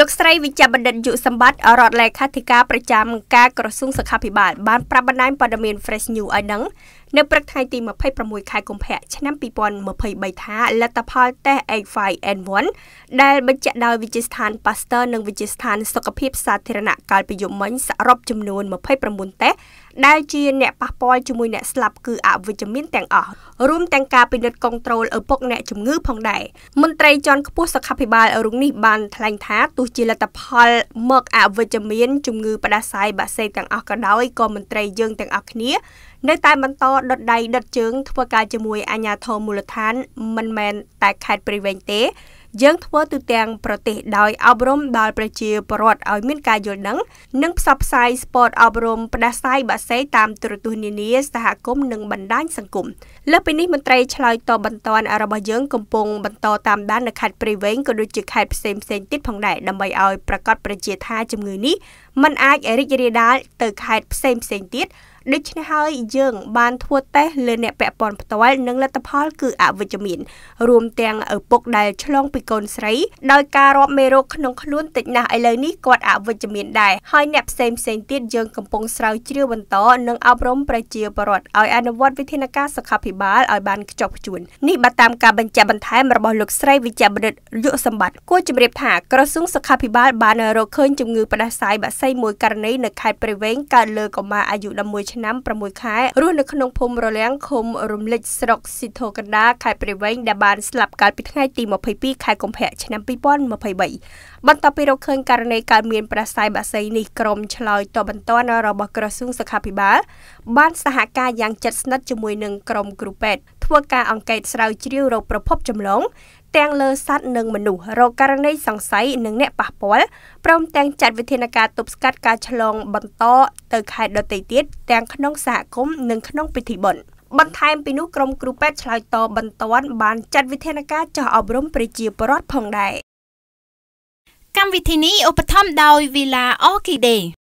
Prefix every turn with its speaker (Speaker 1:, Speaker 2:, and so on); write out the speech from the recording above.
Speaker 1: លោកស្រីវិជ្ជបណ្ឌិតយុសម្បត្តិរដ្ឋលេខាធិការប្រចាំការក្រសួងសុខាភិបាលបានប្រាប់បណ្ដាញព័ត៌មាន Fresh News ឲ្យដឹងនៅព្រឹកថ្ងៃទី26ខែកុម្ភៈឆ្នាំ2023ថាលទ្ធផលតេស្ត A5N1 ដែលបញ្ជាក់ដោយវិទ្យាស្ថាន Pasteur និងវិទ្យាស្ថានសុខភាពសាធារណៈកាលពីយប់មិញសរុបចំនួន29តេស្តដែលជា អ្នកប៉ះពាល់ជាមួយអ្នកស្លាប់គឺអវិជ្ជមានទាំងអស់រួមទាំងការពិនិត្យគ្រប់ត្រូលឪពុកអ្នកជំងឺ ផងដែរមន្ត្រីជាន់ខ្ពស់សុខាភិបាលរុងនេះបាន ថ្លែងថា ទោះជាលទ្ធផលមកអវិជ្ជមាន ជំងឺផ្ដាសាយបាក់សេទាំងអស់ក៏ដោយក៏មន្ត្រីយើងទាំងអស់គ្នានៅតែបន្តដុតដៃដុតជើងធ្វើការជាមួយអាជ្ញាធរមូលដ្ឋានមិនមែនតែខេត្តព្រៃវែងទេយើងធ្វើទូទាំងប្រទេសដោយអប់រំដល់ប្រជាពលរដ្ឋឲ្យមានការយល់ដឹងនិងផ្សព្វផ្សាយស្ព័តអប់រំផ្ដាសាយបាសេតាមទូរទស្សន៍នានាសហគមន៍និងបណ្ដាញសង្គមលើពីនេះមន្ត្រីឆ្លើយតបបន្តរបស់យើងកំពុងបន្តតាមដាននៅខេត្តព្រៃវែងក៏ដូចជាខេត្តផ្សេងផ្សេងទៀតផងដែរដើម្បីឲ្យប្រកាសប្រជាថាជំងឺនេះมันអាចរីករាលដាលទៅខេត្តផ្សេងផ្សេងទៀតដូច្នេះហើយយើង បានធ្វើតេស្តលើអ្នកពាក់ព័ន្ធផ្ទាល់និងលទ្ធផល គឺអវិជ្ជមានរួមទាំងឪពុកដែលឆ្លងពីកូនស្រីដោយការរាប់មេរោគក្នុងខ្លួនតិចណាស់ឥឡូវនេះគាត់អវិជ្ជមានដែរហើយអ្នកផ្សេងផ្សេងទៀតយើងកំពុងស្រាវជ្រាវបន្តនិងអប់រំប្រជាពលរដ្ឋឲ្យអនុវត្តវិធានការសុខាភិបាលឲ្យបានខ្ជាប់ខ្ជួននេះបើតាមការបញ្ជាក់បន្ថែមរបស់លោកស្រីវិជ្ជបណ្ឌិតយុសម្បត្តិគួរជម្រាបថាក្រសួងសុខាភិបាលបានរកឃើញជំងឺផ្ដាសាយបាក់សីមួយករណីនៅខេត្តព្រៃវែងកើតលើកុមារអាយុ11ឆ្នាំឆ្នាំ6ខែរស់នៅក្នុងភូមិរលាំងឃុំរំលិចស្រុកស៊ីធូកណ្ដាលខេត្តព្រៃវែងដែលបានស្លាប់កាលពីថ្ងៃទី22ខែកុម្ភៈឆ្នាំ2023បន្ទាប់ពីរកឃើញករណីកើតមានប្រសាយបាសីនេះក្រមឆ្លើយតបបន្ទាន់របស់ក្រសួងសុខាភិបាលបានសហការយ៉ាងជិតស្និទ្ធជាមួយនឹងក្រមគ្រូពេទ្យធ្វើការអង្កេតស្រាវជ្រាវរកប្រភពចម្លងទាំងលើសត្វនិងមនុស្សរកករណីសង្ស័យនិងអ្នកប៉ះពាល់ព្រមទាំងចាត់វិធានការទប់ស្កាត់ការឆ្លងបន្តទៅខេត្តដទៃទៀតទាំងក្នុងសហគមន៍និងក្នុងពិធីបុណ្យបន្ថែមពីនោះក្រុមគ្រូពេទ្យឆ្លើយតបបន្ទាន់បានចាត់វិធានការចោះអប់រំប្រជាពលរដ្ឋផងដែរកម្មវិធីនេះឧបត្ថម្ភដោយ Villa Orchidee